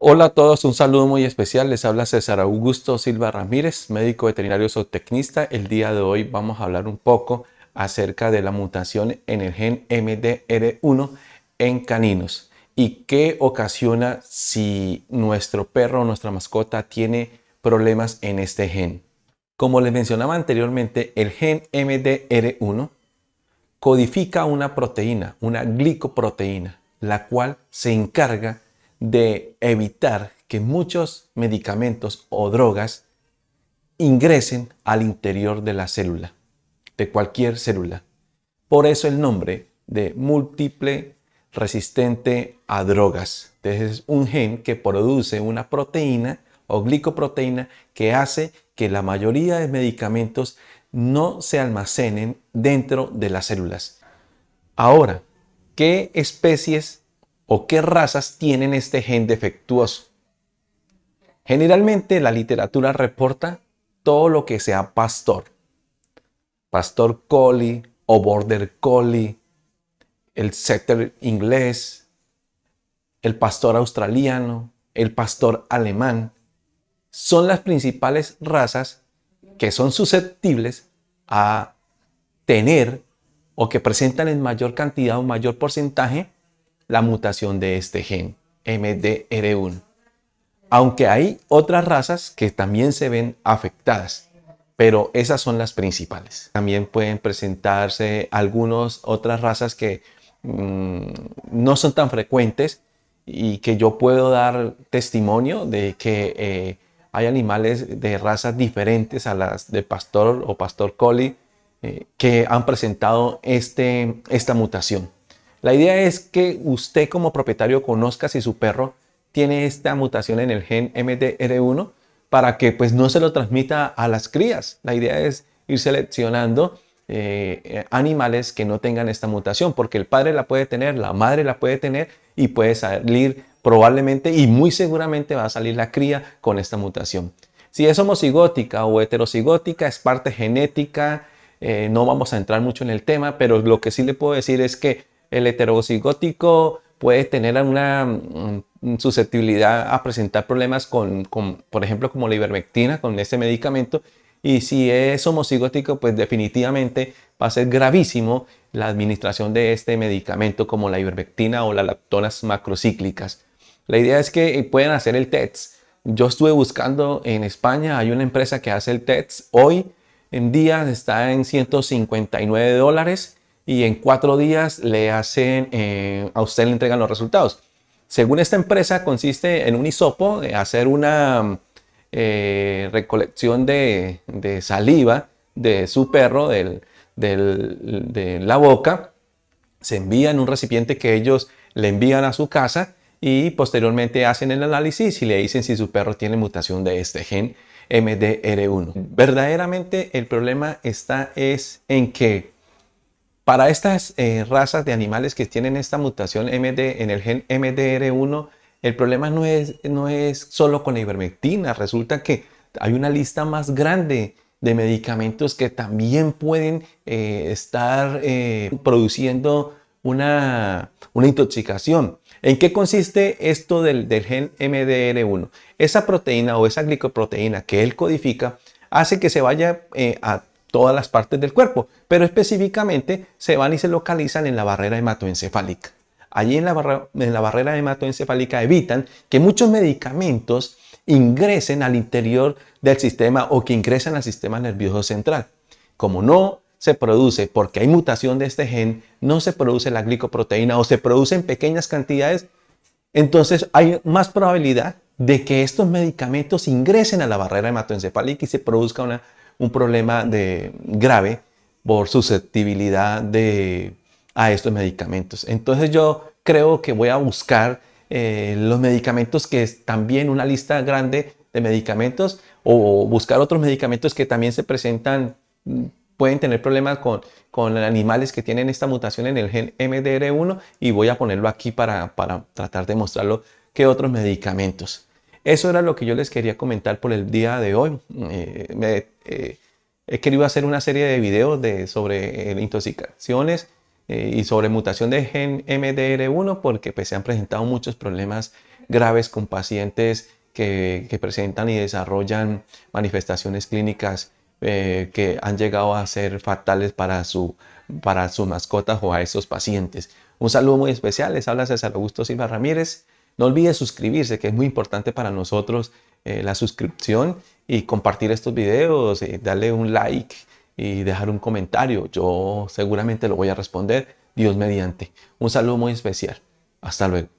Hola a todos, un saludo muy especial. Les habla César Augusto Silva Ramírez, médico veterinario zootecnista. El día de hoy vamos a hablar un poco acerca de la mutación en el gen MDR1 en caninos y qué ocasiona si nuestro perro o nuestra mascota tiene problemas en este gen. Como les mencionaba anteriormente, el gen MDR1 codifica una proteína, una glicoproteína, la cual se encarga de evitar que muchos medicamentos o drogas ingresen al interior de la célula, de cualquier célula. Por eso el nombre de múltiple resistente a drogas. es un gen que produce una proteína o glicoproteína que hace que la mayoría de medicamentos no se almacenen dentro de las células. Ahora, ¿qué especies o qué razas tienen este gen defectuoso. Generalmente la literatura reporta todo lo que sea pastor. Pastor Collie o Border Collie, el setter inglés, el pastor australiano, el pastor alemán, son las principales razas que son susceptibles a tener o que presentan en mayor cantidad o mayor porcentaje la mutación de este gen, MDR1. Aunque hay otras razas que también se ven afectadas, pero esas son las principales. También pueden presentarse algunas otras razas que mm, no son tan frecuentes y que yo puedo dar testimonio de que eh, hay animales de razas diferentes a las de pastor o pastor collie eh, que han presentado este, esta mutación. La idea es que usted como propietario conozca si su perro tiene esta mutación en el gen MDR1 para que pues no se lo transmita a las crías. La idea es ir seleccionando eh, animales que no tengan esta mutación porque el padre la puede tener, la madre la puede tener y puede salir probablemente y muy seguramente va a salir la cría con esta mutación. Si es homocigótica o heterocigótica, es parte genética, eh, no vamos a entrar mucho en el tema, pero lo que sí le puedo decir es que el heterocigótico puede tener una mm, susceptibilidad a presentar problemas con, por ejemplo, como la ivermectina, con este medicamento. Y si es homocigótico, pues definitivamente va a ser gravísimo la administración de este medicamento como la ivermectina o las lactonas macrocíclicas. La idea es que eh, pueden hacer el TETS. Yo estuve buscando en España, hay una empresa que hace el TETS. Hoy en día está en 159 dólares y en cuatro días le hacen, eh, a usted le entregan los resultados. Según esta empresa, consiste en un hisopo, hacer una eh, recolección de, saliva de su perro, de la boca, se envía en un recipiente que ellos le envían a su casa y posteriormente hacen el análisis y le dicen si su perro tiene mutación de este gen MDR1. Mm. Verdaderamente el problema está es en que para estas eh, razas de animales que tienen esta mutación MD, en el gen MDR1, el problema no es, no es solo con la ivermectina, resulta que hay una lista más grande de medicamentos que también pueden eh, estar eh, produciendo una, una, intoxicación. ¿En qué consiste esto del, gen MDR1? Esa proteína o esa glicoproteína que él codifica hace que se vaya a todas las partes del cuerpo, pero específicamente se van y se localizan en la barrera hematoencefálica. Allí en la, la barrera hematoencefálica evitan que muchos medicamentos ingresen al interior del sistema o que ingresen al sistema nervioso central. Como no se produce, porque hay mutación de este gen, no se produce la glicoproteína o se produce en pequeñas cantidades, entonces hay más probabilidad de que estos medicamentos ingresen a la barrera hematoencefálica y se produzca una un problema de, grave por susceptibilidad a estos medicamentos. Entonces yo creo que voy a buscar eh, los medicamentos que es también una lista grande de medicamentos o buscar otros medicamentos que también se presentan, mm, pueden tener problemas con, animales que tienen esta mutación en el gen MDR1 y voy a ponerlo aquí para, para tratar de mostrarlo que otros medicamentos. Eso era lo que yo les quería comentar por el día de hoy. Eh, eh, he querido hacer una serie de videos sobre eh, intoxicaciones y sobre mutación de gen MDR1 porque pues, se han presentado muchos problemas graves con pacientes que, presentan y desarrollan manifestaciones clínicas que han llegado a ser fatales para, su, para sus mascotas o a esos pacientes. Un saludo muy especial, les habla César Augusto Silva Ramírez. No olvides suscribirse, que es muy importante para nosotros eh, la suscripción y compartir estos videos, y eh, darle un like y dejar un comentario. Yo seguramente lo voy a responder, Dios mediante. Un saludo muy especial. Hasta luego.